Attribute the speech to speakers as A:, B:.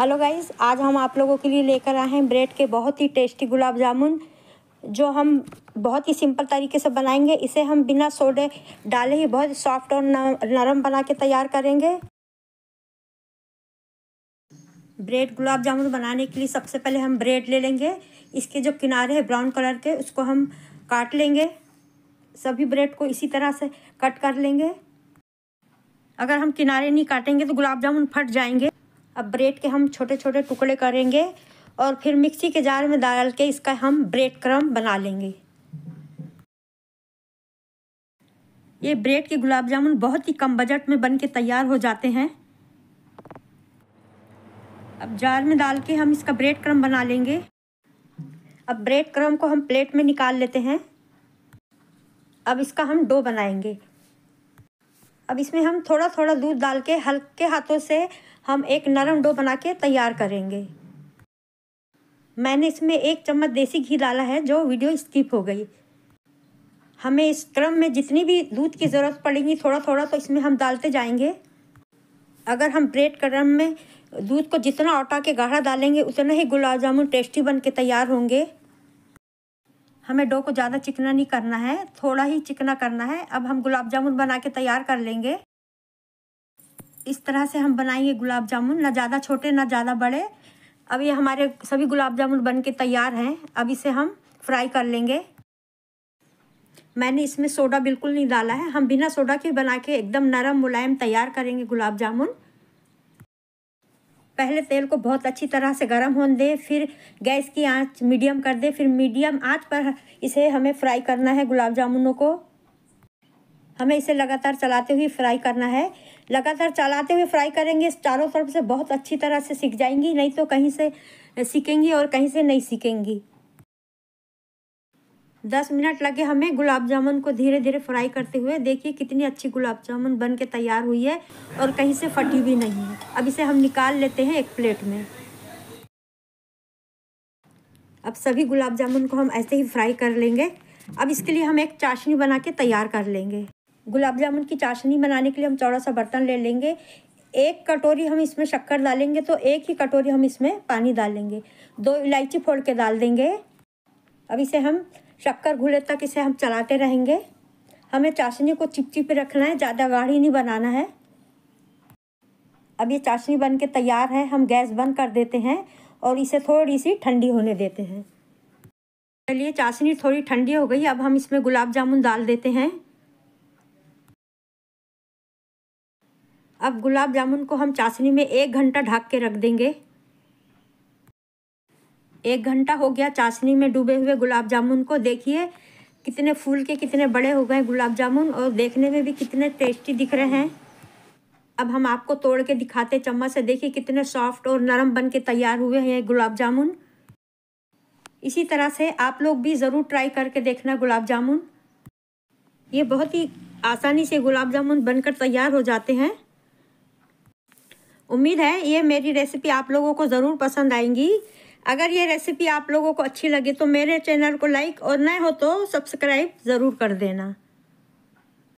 A: hello guys आज हम आप लोगों के लिए लेकर आए हैं ब्रेड के बहुत ही टेस्टी गुलाब जामुन जो हम बहुत ही सिंपल तरीके से बनाएंगे इसे हम बिना सोडे डाले ही बहुत सॉफ्ट और नरम बना के तैयार करेंगे ब्रेड गुलाब जामुन बनाने के लिए सबसे पहले हम ब्रेड ले लेंगे इसके जो किनारे हैं ब्राउन कलर के उसको हम काट लेंगे सभी ब्रेड को इसी तरह से कट कर लेंगे अगर हम किनारे नहीं काटेंगे तो गुलाब जामुन फट जाएंगे अब ब्रेड के हम छोटे छोटे टुकड़े करेंगे और फिर मिक्सी के जार में डाल के इसका हम ब्रेड क्रम बना लेंगे ये ब्रेड के गुलाब जामुन बहुत ही कम बजट में बन के तैयार हो जाते हैं अब जार में डाल के हम इसका ब्रेड क्रम बना लेंगे अब ब्रेड क्रम को हम प्लेट में निकाल लेते हैं अब इसका हम डो बनाएंगे अब इसमें हम थोड़ा थोड़ा दूध डाल के हल्के हाथों से हम एक नरम डो बना के तैयार करेंगे मैंने इसमें एक चम्मच देसी घी डाला है जो वीडियो स्किप हो गई हमें इस क्रम में जितनी भी दूध की ज़रूरत पड़ेगी थोड़ा थोड़ा तो इसमें हम डालते जाएंगे अगर हम ब्रेड क्रम में दूध को जितना औटा के गाढ़ा डालेंगे उतना ही गुलाब जामुन टेस्टी बन के तैयार होंगे हमें डो को ज़्यादा चिकना नहीं करना है थोड़ा ही चिकना करना है अब हम गुलाब जामुन बना के तैयार कर लेंगे इस तरह से हम बनाएंगे गुलाब जामुन ना ज़्यादा छोटे ना ज़्यादा बड़े अब ये हमारे सभी गुलाब जामुन बन के तैयार हैं अब इसे हम फ्राई कर लेंगे मैंने इसमें सोडा बिल्कुल नहीं डाला है हम बिना सोडा के बना के एकदम नरम मुलायम तैयार करेंगे गुलाब जामुन पहले तेल को बहुत अच्छी तरह से गर्म होने दें फिर गैस की आंच मीडियम कर दें फिर मीडियम आंच पर इसे हमें फ्राई करना है गुलाब जामुनों को हमें इसे लगातार चलाते हुए फ्राई करना है लगातार चलाते हुए फ्राई करेंगे चारों तरफ से बहुत अच्छी तरह से सीख जाएंगी नहीं तो कहीं से सीखेंगी और कहीं से नहीं सीखेंगी दस मिनट लगे हमें गुलाब जामुन को धीरे धीरे फ्राई करते हुए देखिए कितनी अच्छी गुलाब जामुन बन के तैयार हुई है और कहीं से फटी भी नहीं है अब इसे हम निकाल लेते हैं एक प्लेट में अब सभी गुलाब जामुन को हम ऐसे ही फ्राई कर लेंगे अब इसके लिए हम एक चाशनी बना के तैयार कर लेंगे गुलाब जामुन की चाशनी बनाने के लिए हम चौड़ा सा बर्तन ले लेंगे एक कटोरी हम इसमें शक्कर डालेंगे तो एक ही कटोरी हम इसमें पानी डालेंगे दो इलायची फोड़ के डाल देंगे अब इसे हम शक्कर घुले तक इसे हम चलाते रहेंगे हमें चाशनी को चिपची पे रखना है ज़्यादा गाढ़ी नहीं बनाना है अब ये चाशनी बन के तैयार है हम गैस बंद कर देते हैं और इसे थोड़ी सी ठंडी होने देते हैं चलिए चाशनी थोड़ी ठंडी हो गई अब हम इसमें गुलाब जामुन डाल देते हैं अब गुलाब जामुन को हम चाशनी में एक घंटा ढक के रख देंगे एक घंटा हो गया चाशनी में डूबे हुए गुलाब जामुन को देखिए कितने फूल के कितने बड़े हो गए गुलाब जामुन और देखने में भी कितने टेस्टी दिख रहे हैं अब हम आपको तोड़ के दिखाते चम्मच से देखिए कितने सॉफ्ट और नरम बन के तैयार हुए हैं गुलाब जामुन इसी तरह से आप लोग भी ज़रूर ट्राई करके देखना गुलाब जामुन ये बहुत ही आसानी से गुलाब जामुन बनकर तैयार हो जाते हैं उम्मीद है ये मेरी रेसिपी आप लोगों को ज़रूर पसंद आएंगी अगर ये रेसिपी आप लोगों को अच्छी लगे तो मेरे चैनल को लाइक और नए हो तो सब्सक्राइब ज़रूर कर देना